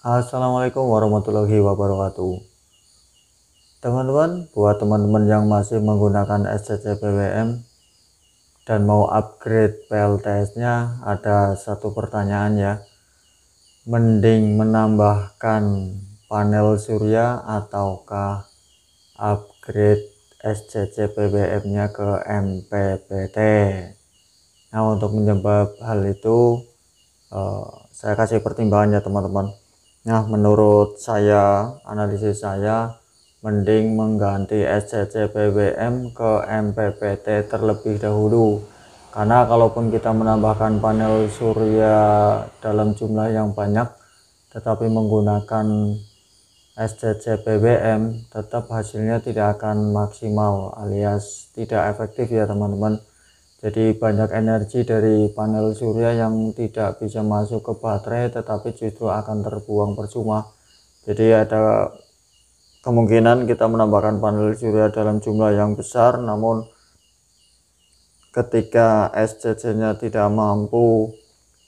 Assalamualaikum warahmatullahi wabarakatuh Teman-teman, buat teman-teman yang masih menggunakan SCC PWM dan mau upgrade PLTS nya ada satu pertanyaan ya mending menambahkan panel surya ataukah upgrade SCC pwm nya ke MPPT nah untuk menjawab hal itu eh, saya kasih pertimbangannya teman-teman Nah, menurut saya, analisis saya, mending mengganti SCC PBM ke MPPT terlebih dahulu. Karena kalaupun kita menambahkan panel surya dalam jumlah yang banyak, tetapi menggunakan SCC PBM, tetap hasilnya tidak akan maksimal alias tidak efektif ya teman-teman jadi banyak energi dari panel surya yang tidak bisa masuk ke baterai tetapi justru akan terbuang percuma jadi ada kemungkinan kita menambahkan panel surya dalam jumlah yang besar namun ketika SCC nya tidak mampu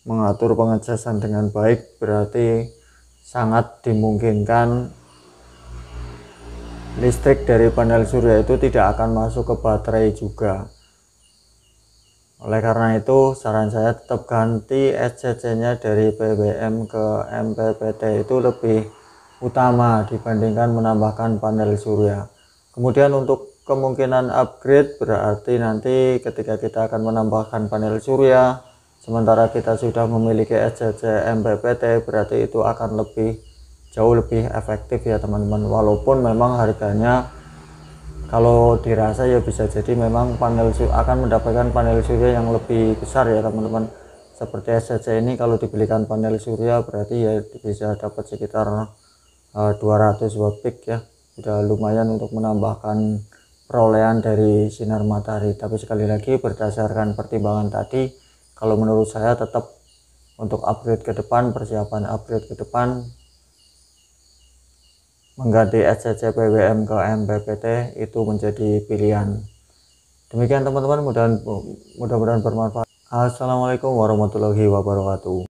mengatur pengecasan dengan baik berarti sangat dimungkinkan listrik dari panel surya itu tidak akan masuk ke baterai juga oleh karena itu, saran saya tetap ganti SCC-nya dari BBM ke MPPT itu lebih utama dibandingkan menambahkan panel surya. Kemudian untuk kemungkinan upgrade berarti nanti ketika kita akan menambahkan panel surya, sementara kita sudah memiliki SCC MPPT berarti itu akan lebih jauh lebih efektif ya teman-teman walaupun memang harganya kalau dirasa ya bisa jadi memang panel akan mendapatkan panel surya yang lebih besar ya teman-teman seperti SCC ini kalau dibelikan panel surya berarti ya bisa dapat sekitar 200 eh, watt peak ya sudah lumayan untuk menambahkan perolehan dari sinar matahari tapi sekali lagi berdasarkan pertimbangan tadi kalau menurut saya tetap untuk upgrade ke depan persiapan upgrade ke depan mengganti SCC PWM ke MPPT itu menjadi pilihan. Demikian teman-teman, mudah-mudahan bermanfaat. Assalamualaikum warahmatullahi wabarakatuh.